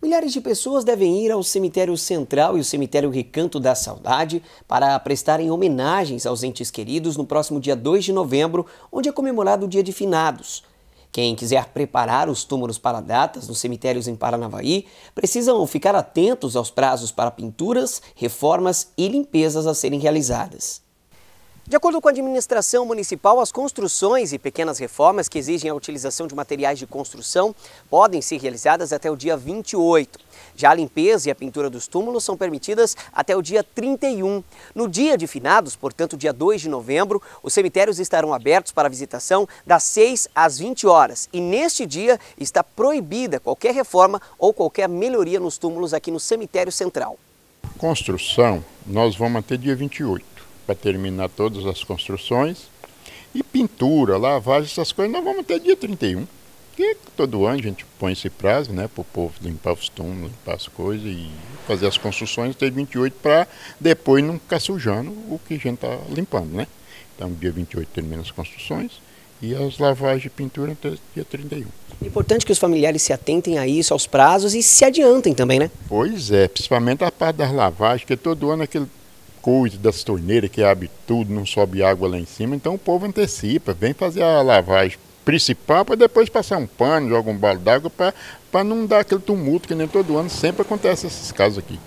Milhares de pessoas devem ir ao cemitério central e o cemitério Recanto da Saudade para prestarem homenagens aos entes queridos no próximo dia 2 de novembro, onde é comemorado o Dia de Finados. Quem quiser preparar os túmulos para datas nos cemitérios em Paranavaí, precisam ficar atentos aos prazos para pinturas, reformas e limpezas a serem realizadas. De acordo com a administração municipal, as construções e pequenas reformas que exigem a utilização de materiais de construção podem ser realizadas até o dia 28. Já a limpeza e a pintura dos túmulos são permitidas até o dia 31. No dia de finados, portanto, dia 2 de novembro, os cemitérios estarão abertos para visitação das 6 às 20 horas. E neste dia está proibida qualquer reforma ou qualquer melhoria nos túmulos aqui no cemitério central. Construção nós vamos até dia 28 para terminar todas as construções. E pintura, lavagem, essas coisas, nós vamos até dia 31. Que é todo ano a gente põe esse prazo, né? Para o povo limpar os túmulos, limpar as coisas e fazer as construções até 28 para depois não ficar sujando o que a gente está limpando, né? Então, dia 28 termina as construções e as lavagens de pintura até dia 31. É importante que os familiares se atentem a isso, aos prazos e se adiantem também, né? Pois é, principalmente a parte das lavagens, porque todo ano aquele coisa das torneiras que abre tudo, não sobe água lá em cima. Então o povo antecipa, vem fazer a lavagem principal para depois passar um pano, joga um balde d'água para não dar aquele tumulto que nem todo ano sempre acontece esses casos aqui.